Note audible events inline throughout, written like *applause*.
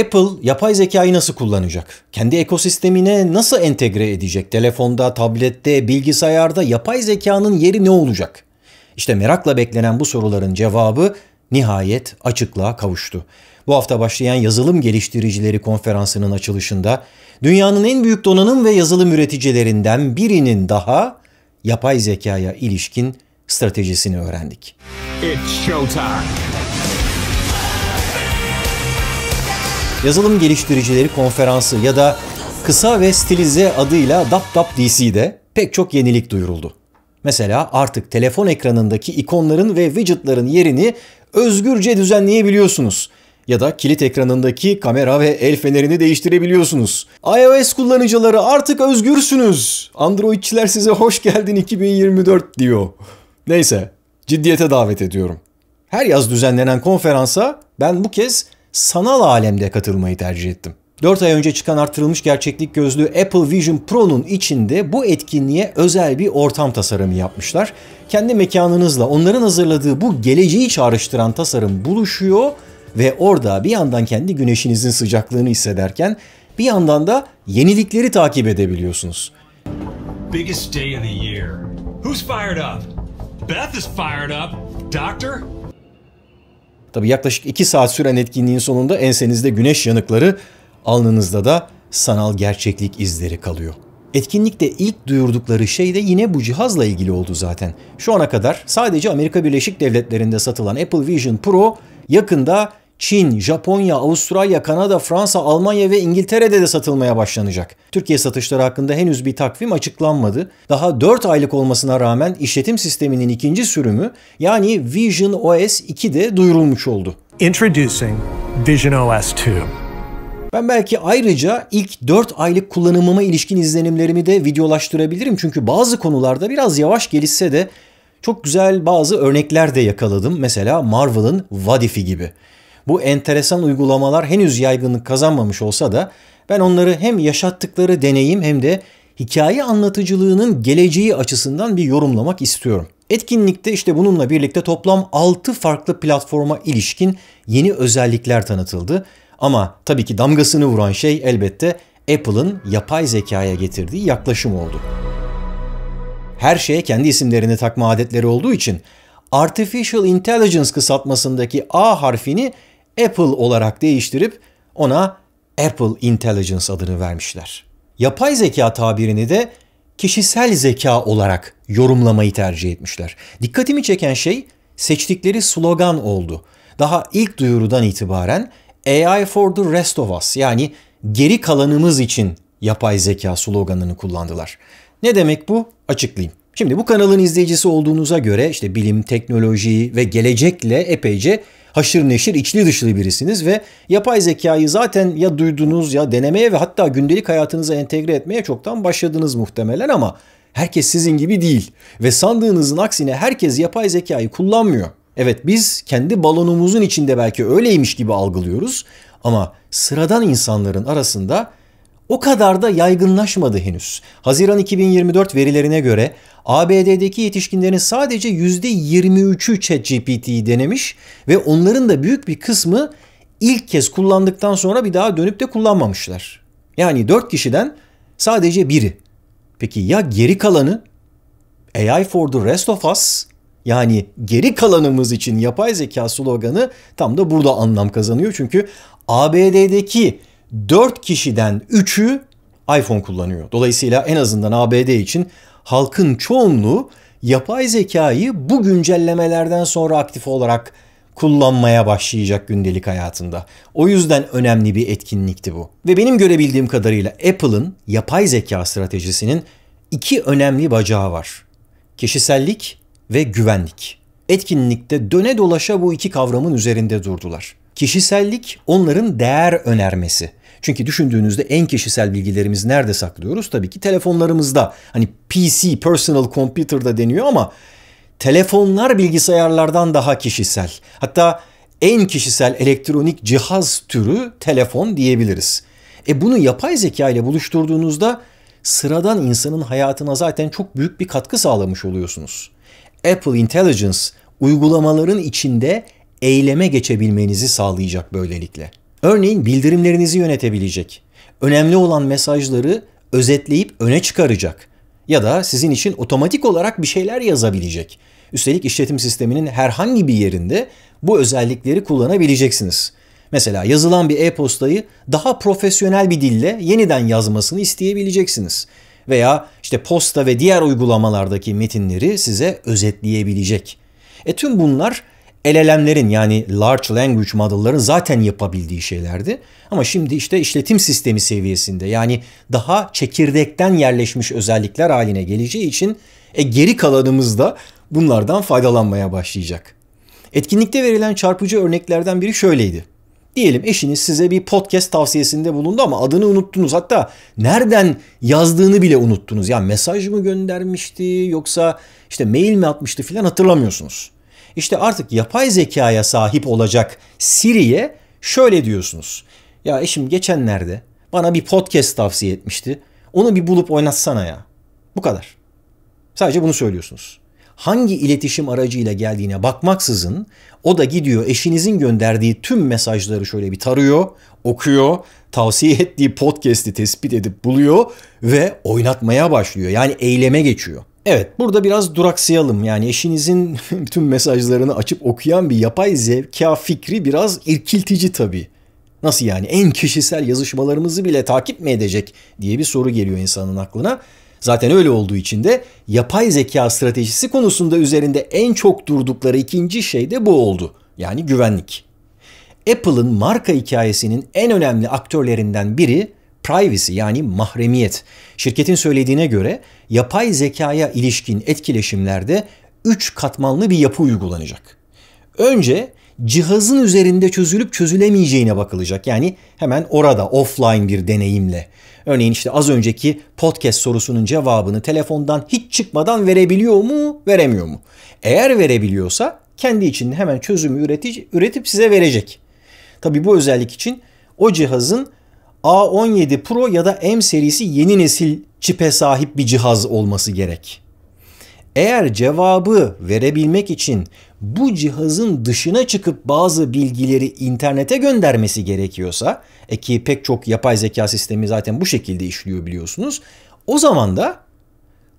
Apple yapay zekayı nasıl kullanacak? Kendi ekosistemine nasıl entegre edecek? Telefonda, tablette, bilgisayarda yapay zekanın yeri ne olacak? İşte merakla beklenen bu soruların cevabı nihayet açıklığa kavuştu. Bu hafta başlayan Yazılım Geliştiricileri Konferansı'nın açılışında dünyanın en büyük donanım ve yazılım üreticilerinden birinin daha yapay zekaya ilişkin stratejisini öğrendik. It's showtime. Yazılım Geliştiricileri Konferansı ya da kısa ve stilize adıyla DAPDAPDC'de pek çok yenilik duyuruldu. Mesela artık telefon ekranındaki ikonların ve widgetların yerini özgürce düzenleyebiliyorsunuz. Ya da kilit ekranındaki kamera ve el fenerini değiştirebiliyorsunuz. iOS kullanıcıları artık özgürsünüz. Androidçiler size hoş geldin 2024 diyor. Neyse ciddiyete davet ediyorum. Her yaz düzenlenen konferansa ben bu kez sanal alemde katılmayı tercih ettim. 4 ay önce çıkan artırılmış gerçeklik gözlüğü Apple Vision Pro'nun içinde bu etkinliğe özel bir ortam tasarımı yapmışlar. Kendi mekanınızla onların hazırladığı bu geleceği çağrıştıran tasarım buluşuyor ve orada bir yandan kendi güneşinizin sıcaklığını hissederken bir yandan da yenilikleri takip edebiliyorsunuz. Biggest day of the year. Who's fired up? Beth is fired up. Doctor, Tabi yaklaşık 2 saat süren etkinliğin sonunda ensenizde güneş yanıkları, alnınızda da sanal gerçeklik izleri kalıyor. Etkinlikte ilk duyurdukları şey de yine bu cihazla ilgili oldu zaten. Şu ana kadar sadece Amerika Birleşik Devletleri'nde satılan Apple Vision Pro yakında Çin, Japonya, Avustralya, Kanada, Fransa, Almanya ve İngiltere'de de satılmaya başlanacak. Türkiye satışları hakkında henüz bir takvim açıklanmadı. Daha 4 aylık olmasına rağmen işletim sisteminin ikinci sürümü yani Vision OS 2 de duyurulmuş oldu. Introducing Vision OS 2. Ben belki ayrıca ilk 4 aylık kullanımıma ilişkin izlenimlerimi de videolaştırabilirim. Çünkü bazı konularda biraz yavaş gelişse de çok güzel bazı örnekler de yakaladım. Mesela Marvel'ın Vadifi gibi bu enteresan uygulamalar henüz yaygınlık kazanmamış olsa da ben onları hem yaşattıkları deneyim hem de hikaye anlatıcılığının geleceği açısından bir yorumlamak istiyorum. Etkinlikte işte bununla birlikte toplam 6 farklı platforma ilişkin yeni özellikler tanıtıldı. Ama tabii ki damgasını vuran şey elbette Apple'ın yapay zekaya getirdiği yaklaşım oldu. Her şeye kendi isimlerini takma adetleri olduğu için Artificial Intelligence kısaltmasındaki A harfini Apple olarak değiştirip ona Apple Intelligence adını vermişler. Yapay zeka tabirini de kişisel zeka olarak yorumlamayı tercih etmişler. Dikkatimi çeken şey seçtikleri slogan oldu. Daha ilk duyurudan itibaren AI for the rest of us yani geri kalanımız için yapay zeka sloganını kullandılar. Ne demek bu? Açıklayayım. Şimdi bu kanalın izleyicisi olduğunuza göre işte bilim, teknoloji ve gelecekle epeyce haşır neşir içli dışlı birisiniz ve yapay zekayı zaten ya duydunuz ya denemeye ve hatta gündelik hayatınıza entegre etmeye çoktan başladınız muhtemelen ama herkes sizin gibi değil ve sandığınızın aksine herkes yapay zekayı kullanmıyor. Evet biz kendi balonumuzun içinde belki öyleymiş gibi algılıyoruz ama sıradan insanların arasında o kadar da yaygınlaşmadı henüz. Haziran 2024 verilerine göre ABD'deki yetişkinlerin sadece %23'ü ChatGPT'yi denemiş ve onların da büyük bir kısmı ilk kez kullandıktan sonra bir daha dönüp de kullanmamışlar. Yani 4 kişiden sadece biri. Peki ya geri kalanı? AI for the rest of us yani geri kalanımız için yapay zeka sloganı tam da burada anlam kazanıyor. Çünkü ABD'deki 4 kişiden 3'ü iPhone kullanıyor. Dolayısıyla en azından ABD için halkın çoğunluğu yapay zekayı bu güncellemelerden sonra aktif olarak kullanmaya başlayacak gündelik hayatında. O yüzden önemli bir etkinlikti bu. Ve benim görebildiğim kadarıyla Apple'ın yapay zeka stratejisinin iki önemli bacağı var. Kişisellik ve güvenlik. Etkinlikte döne dolaşa bu iki kavramın üzerinde durdular. Kişisellik onların değer önermesi. Çünkü düşündüğünüzde en kişisel bilgilerimiz nerede saklıyoruz? Tabii ki telefonlarımızda. Hani PC, personal computer) da deniyor ama telefonlar bilgisayarlardan daha kişisel. Hatta en kişisel elektronik cihaz türü telefon diyebiliriz. E bunu yapay zeka ile buluşturduğunuzda sıradan insanın hayatına zaten çok büyük bir katkı sağlamış oluyorsunuz. Apple Intelligence uygulamaların içinde eyleme geçebilmenizi sağlayacak böylelikle. Örneğin bildirimlerinizi yönetebilecek. Önemli olan mesajları özetleyip öne çıkaracak ya da sizin için otomatik olarak bir şeyler yazabilecek. Üstelik işletim sisteminin herhangi bir yerinde bu özellikleri kullanabileceksiniz. Mesela yazılan bir e-postayı daha profesyonel bir dille yeniden yazmasını isteyebileceksiniz veya işte posta ve diğer uygulamalardaki metinleri size özetleyebilecek. E tüm bunlar LLM'lerin yani Large Language Model'ların zaten yapabildiği şeylerdi. Ama şimdi işte işletim sistemi seviyesinde yani daha çekirdekten yerleşmiş özellikler haline geleceği için e, geri kalanımız da bunlardan faydalanmaya başlayacak. Etkinlikte verilen çarpıcı örneklerden biri şöyleydi. Diyelim eşiniz size bir podcast tavsiyesinde bulundu ama adını unuttunuz. Hatta nereden yazdığını bile unuttunuz. Ya yani mesaj mı göndermişti yoksa işte mail mi atmıştı filan hatırlamıyorsunuz. İşte artık yapay zekaya sahip olacak Siri'ye şöyle diyorsunuz. Ya eşim geçenlerde bana bir podcast tavsiye etmişti. Onu bir bulup oynatsana ya. Bu kadar. Sadece bunu söylüyorsunuz. Hangi iletişim aracıyla geldiğine bakmaksızın o da gidiyor eşinizin gönderdiği tüm mesajları şöyle bir tarıyor, okuyor, tavsiye ettiği podcast'i tespit edip buluyor ve oynatmaya başlıyor. Yani eyleme geçiyor. Evet burada biraz duraksayalım yani eşinizin *laughs* bütün mesajlarını açıp okuyan bir yapay zeka fikri biraz irkiltici tabii. Nasıl yani en kişisel yazışmalarımızı bile takip mi edecek diye bir soru geliyor insanın aklına. Zaten öyle olduğu için de yapay zeka stratejisi konusunda üzerinde en çok durdukları ikinci şey de bu oldu. Yani güvenlik. Apple'ın marka hikayesinin en önemli aktörlerinden biri privacy yani mahremiyet. Şirketin söylediğine göre yapay zekaya ilişkin etkileşimlerde 3 katmanlı bir yapı uygulanacak. Önce cihazın üzerinde çözülüp çözülemeyeceğine bakılacak. Yani hemen orada offline bir deneyimle. Örneğin işte az önceki podcast sorusunun cevabını telefondan hiç çıkmadan verebiliyor mu, veremiyor mu? Eğer verebiliyorsa kendi içinde hemen çözümü üretici, üretip size verecek. Tabii bu özellik için o cihazın A17 Pro ya da M serisi yeni nesil çipe sahip bir cihaz olması gerek. Eğer cevabı verebilmek için bu cihazın dışına çıkıp bazı bilgileri internete göndermesi gerekiyorsa e ki pek çok yapay zeka sistemi zaten bu şekilde işliyor biliyorsunuz. O zaman da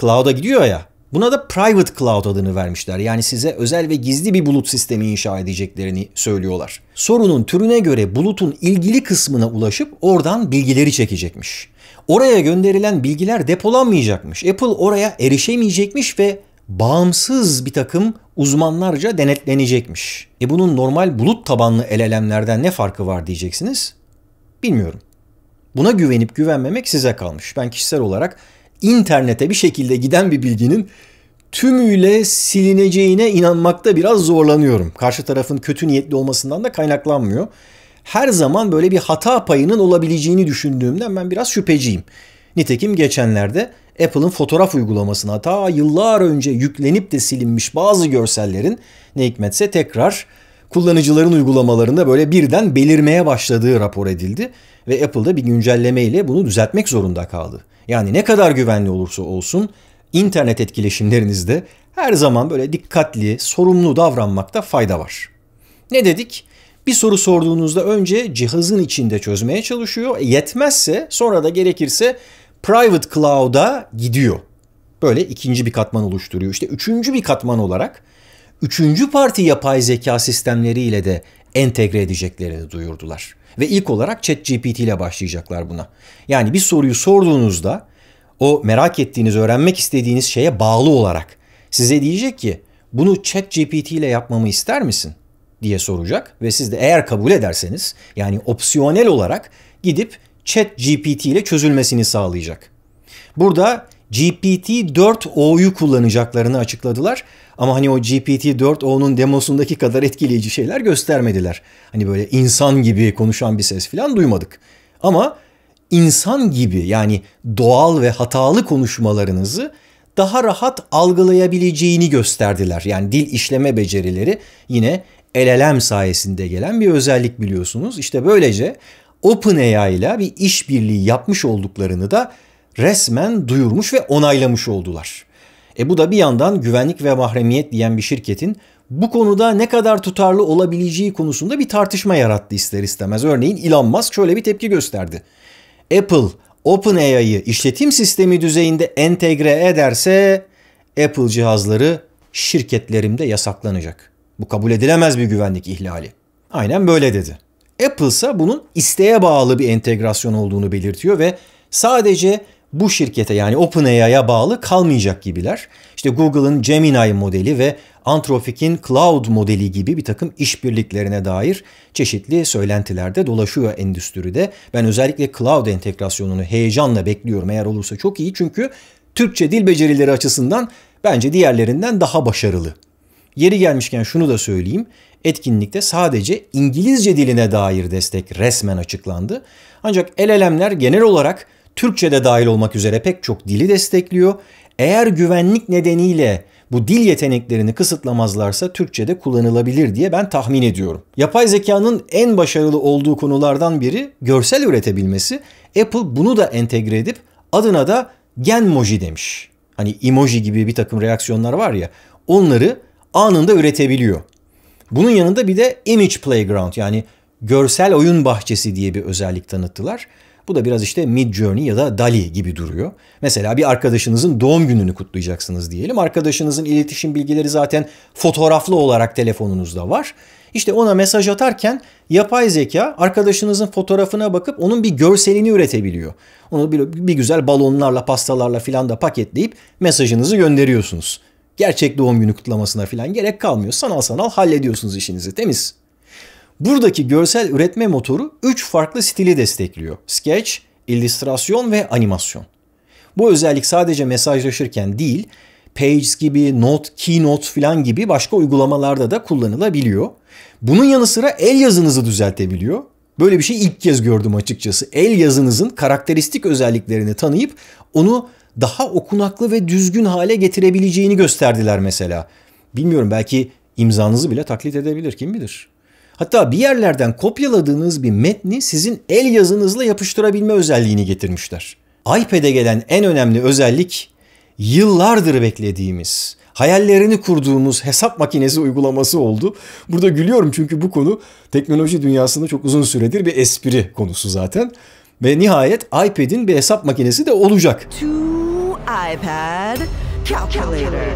cloud'a gidiyor ya. Buna da private cloud adını vermişler. Yani size özel ve gizli bir bulut sistemi inşa edeceklerini söylüyorlar. Sorunun türüne göre bulutun ilgili kısmına ulaşıp oradan bilgileri çekecekmiş. Oraya gönderilen bilgiler depolanmayacakmış. Apple oraya erişemeyecekmiş ve bağımsız bir takım uzmanlarca denetlenecekmiş. E bunun normal bulut tabanlı LLM'lerden ne farkı var diyeceksiniz? Bilmiyorum. Buna güvenip güvenmemek size kalmış. Ben kişisel olarak internete bir şekilde giden bir bilginin tümüyle silineceğine inanmakta biraz zorlanıyorum. Karşı tarafın kötü niyetli olmasından da kaynaklanmıyor. Her zaman böyle bir hata payının olabileceğini düşündüğümden ben biraz şüpheciyim. Nitekim geçenlerde Apple'ın fotoğraf uygulamasına ta yıllar önce yüklenip de silinmiş bazı görsellerin ne hikmetse tekrar kullanıcıların uygulamalarında böyle birden belirmeye başladığı rapor edildi ve Apple Apple'da bir güncelleme ile bunu düzeltmek zorunda kaldı. Yani ne kadar güvenli olursa olsun internet etkileşimlerinizde her zaman böyle dikkatli, sorumlu davranmakta fayda var. Ne dedik? Bir soru sorduğunuzda önce cihazın içinde çözmeye çalışıyor. E, yetmezse sonra da gerekirse private cloud'a gidiyor. Böyle ikinci bir katman oluşturuyor. İşte üçüncü bir katman olarak üçüncü parti yapay zeka sistemleriyle de entegre edeceklerini duyurdular. Ve ilk olarak ChatGPT ile başlayacaklar buna. Yani bir soruyu sorduğunuzda o merak ettiğiniz, öğrenmek istediğiniz şeye bağlı olarak size diyecek ki bunu ChatGPT ile yapmamı ister misin? diye soracak ve siz de eğer kabul ederseniz yani opsiyonel olarak gidip ChatGPT ile çözülmesini sağlayacak. Burada GPT-4o'yu kullanacaklarını açıkladılar. Ama hani o GPT-4 onun demosundaki kadar etkileyici şeyler göstermediler. Hani böyle insan gibi konuşan bir ses falan duymadık. Ama insan gibi yani doğal ve hatalı konuşmalarınızı daha rahat algılayabileceğini gösterdiler. Yani dil işleme becerileri yine LLM sayesinde gelen bir özellik biliyorsunuz. İşte böylece OpenAI ile bir işbirliği yapmış olduklarını da resmen duyurmuş ve onaylamış oldular. E bu da bir yandan güvenlik ve mahremiyet diyen bir şirketin bu konuda ne kadar tutarlı olabileceği konusunda bir tartışma yarattı ister istemez. Örneğin Elon Musk şöyle bir tepki gösterdi. Apple OpenAI'yı işletim sistemi düzeyinde entegre ederse Apple cihazları şirketlerimde yasaklanacak. Bu kabul edilemez bir güvenlik ihlali. Aynen böyle dedi. Apple ise bunun isteğe bağlı bir entegrasyon olduğunu belirtiyor ve sadece bu şirkete yani OpenAI'ya bağlı kalmayacak gibiler. İşte Google'ın Gemini modeli ve Anthropic'in Cloud modeli gibi bir takım işbirliklerine dair çeşitli söylentilerde dolaşıyor endüstride. Ben özellikle Cloud entegrasyonunu heyecanla bekliyorum eğer olursa çok iyi çünkü Türkçe dil becerileri açısından bence diğerlerinden daha başarılı. Yeri gelmişken şunu da söyleyeyim. Etkinlikte sadece İngilizce diline dair destek resmen açıklandı. Ancak el elemler genel olarak Türkçe de dahil olmak üzere pek çok dili destekliyor. Eğer güvenlik nedeniyle bu dil yeteneklerini kısıtlamazlarsa Türkçe de kullanılabilir diye ben tahmin ediyorum. Yapay zekanın en başarılı olduğu konulardan biri görsel üretebilmesi. Apple bunu da entegre edip adına da Genmoji demiş. Hani emoji gibi bir takım reaksiyonlar var ya onları anında üretebiliyor. Bunun yanında bir de Image Playground yani görsel oyun bahçesi diye bir özellik tanıttılar. Bu da biraz işte Mid Journey ya da Dali gibi duruyor. Mesela bir arkadaşınızın doğum gününü kutlayacaksınız diyelim. Arkadaşınızın iletişim bilgileri zaten fotoğraflı olarak telefonunuzda var. İşte ona mesaj atarken yapay zeka arkadaşınızın fotoğrafına bakıp onun bir görselini üretebiliyor. Onu bir, bir güzel balonlarla, pastalarla filan da paketleyip mesajınızı gönderiyorsunuz. Gerçek doğum günü kutlamasına filan gerek kalmıyor. Sanal sanal hallediyorsunuz işinizi temiz. Buradaki görsel üretme motoru 3 farklı stili destekliyor. Sketch, illüstrasyon ve animasyon. Bu özellik sadece mesajlaşırken değil, Pages gibi, Note, Keynote filan gibi başka uygulamalarda da kullanılabiliyor. Bunun yanı sıra el yazınızı düzeltebiliyor. Böyle bir şey ilk kez gördüm açıkçası. El yazınızın karakteristik özelliklerini tanıyıp onu daha okunaklı ve düzgün hale getirebileceğini gösterdiler mesela. Bilmiyorum belki imzanızı bile taklit edebilir kim bilir. Hatta bir yerlerden kopyaladığınız bir metni sizin el yazınızla yapıştırabilme özelliğini getirmişler. iPad'e gelen en önemli özellik yıllardır beklediğimiz, hayallerini kurduğumuz hesap makinesi uygulaması oldu. Burada gülüyorum çünkü bu konu teknoloji dünyasında çok uzun süredir bir espri konusu zaten. Ve nihayet iPad'in bir hesap makinesi de olacak. iPad calculator.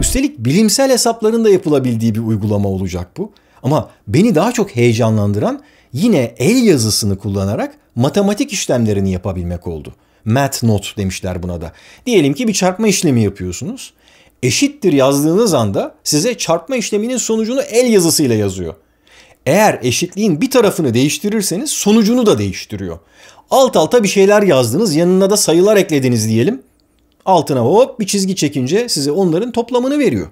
Üstelik bilimsel hesapların da yapılabildiği bir uygulama olacak bu. Ama beni daha çok heyecanlandıran yine el yazısını kullanarak matematik işlemlerini yapabilmek oldu. Math not demişler buna da. Diyelim ki bir çarpma işlemi yapıyorsunuz. Eşittir yazdığınız anda size çarpma işleminin sonucunu el yazısıyla yazıyor. Eğer eşitliğin bir tarafını değiştirirseniz sonucunu da değiştiriyor. Alt alta bir şeyler yazdınız, yanına da sayılar eklediniz diyelim. Altına hop bir çizgi çekince size onların toplamını veriyor.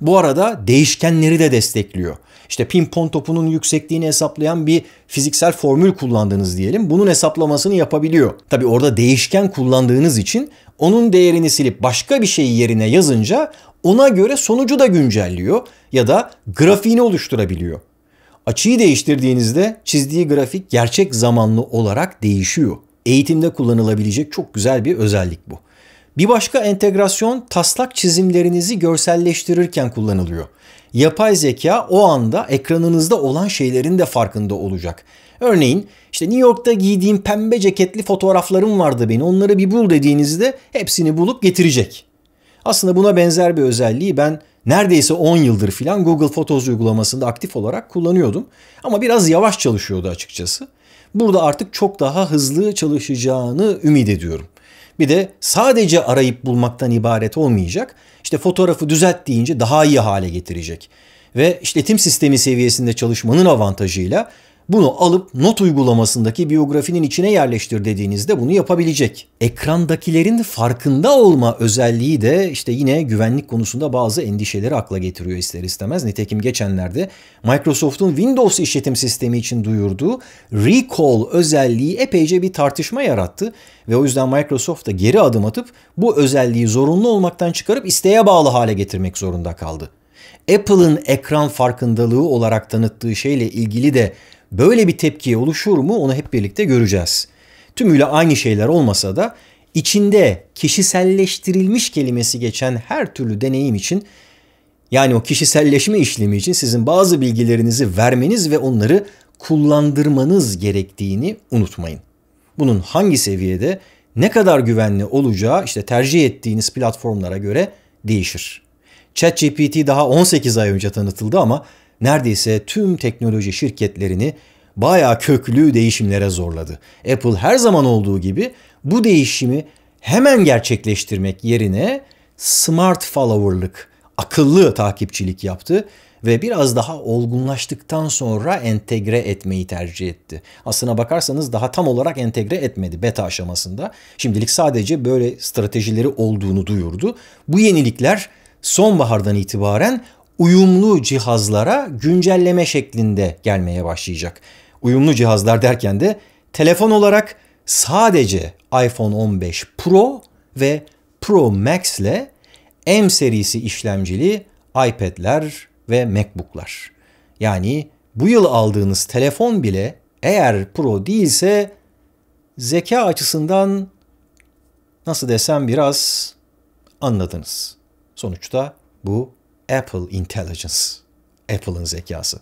Bu arada değişkenleri de destekliyor. İşte pimpon topunun yüksekliğini hesaplayan bir fiziksel formül kullandınız diyelim. Bunun hesaplamasını yapabiliyor. Tabi orada değişken kullandığınız için onun değerini silip başka bir şeyi yerine yazınca ona göre sonucu da güncelliyor ya da grafiğini oluşturabiliyor. Açıyı değiştirdiğinizde çizdiği grafik gerçek zamanlı olarak değişiyor. Eğitimde kullanılabilecek çok güzel bir özellik bu. Bir başka entegrasyon taslak çizimlerinizi görselleştirirken kullanılıyor. Yapay zeka o anda ekranınızda olan şeylerin de farkında olacak. Örneğin işte New York'ta giydiğim pembe ceketli fotoğraflarım vardı beni. Onları bir bul dediğinizde hepsini bulup getirecek. Aslında buna benzer bir özelliği ben neredeyse 10 yıldır filan Google Photos uygulamasında aktif olarak kullanıyordum. Ama biraz yavaş çalışıyordu açıkçası. Burada artık çok daha hızlı çalışacağını ümit ediyorum. Bir de sadece arayıp bulmaktan ibaret olmayacak. İşte fotoğrafı düzelt deyince daha iyi hale getirecek. Ve işletim sistemi seviyesinde çalışmanın avantajıyla bunu alıp not uygulamasındaki biyografinin içine yerleştir dediğinizde bunu yapabilecek. Ekrandakilerin farkında olma özelliği de işte yine güvenlik konusunda bazı endişeleri akla getiriyor ister istemez. Nitekim geçenlerde Microsoft'un Windows işletim sistemi için duyurduğu Recall özelliği epeyce bir tartışma yarattı ve o yüzden Microsoft da geri adım atıp bu özelliği zorunlu olmaktan çıkarıp isteğe bağlı hale getirmek zorunda kaldı. Apple'ın ekran farkındalığı olarak tanıttığı şeyle ilgili de böyle bir tepkiye oluşur mu onu hep birlikte göreceğiz. Tümüyle aynı şeyler olmasa da içinde kişiselleştirilmiş kelimesi geçen her türlü deneyim için yani o kişiselleşme işlemi için sizin bazı bilgilerinizi vermeniz ve onları kullandırmanız gerektiğini unutmayın. Bunun hangi seviyede ne kadar güvenli olacağı işte tercih ettiğiniz platformlara göre değişir. ChatGPT daha 18 ay önce tanıtıldı ama neredeyse tüm teknoloji şirketlerini bayağı köklü değişimlere zorladı. Apple her zaman olduğu gibi bu değişimi hemen gerçekleştirmek yerine smart follower'lık, akıllı takipçilik yaptı ve biraz daha olgunlaştıktan sonra entegre etmeyi tercih etti. Aslına bakarsanız daha tam olarak entegre etmedi beta aşamasında. Şimdilik sadece böyle stratejileri olduğunu duyurdu. Bu yenilikler sonbahardan itibaren uyumlu cihazlara güncelleme şeklinde gelmeye başlayacak. Uyumlu cihazlar derken de telefon olarak sadece iPhone 15 Pro ve Pro Max ile M serisi işlemcili iPad'ler ve MacBook'lar. Yani bu yıl aldığınız telefon bile eğer Pro değilse zeka açısından nasıl desem biraz anladınız. Sonuçta bu Apple Intelligence. Apple'ın zekası.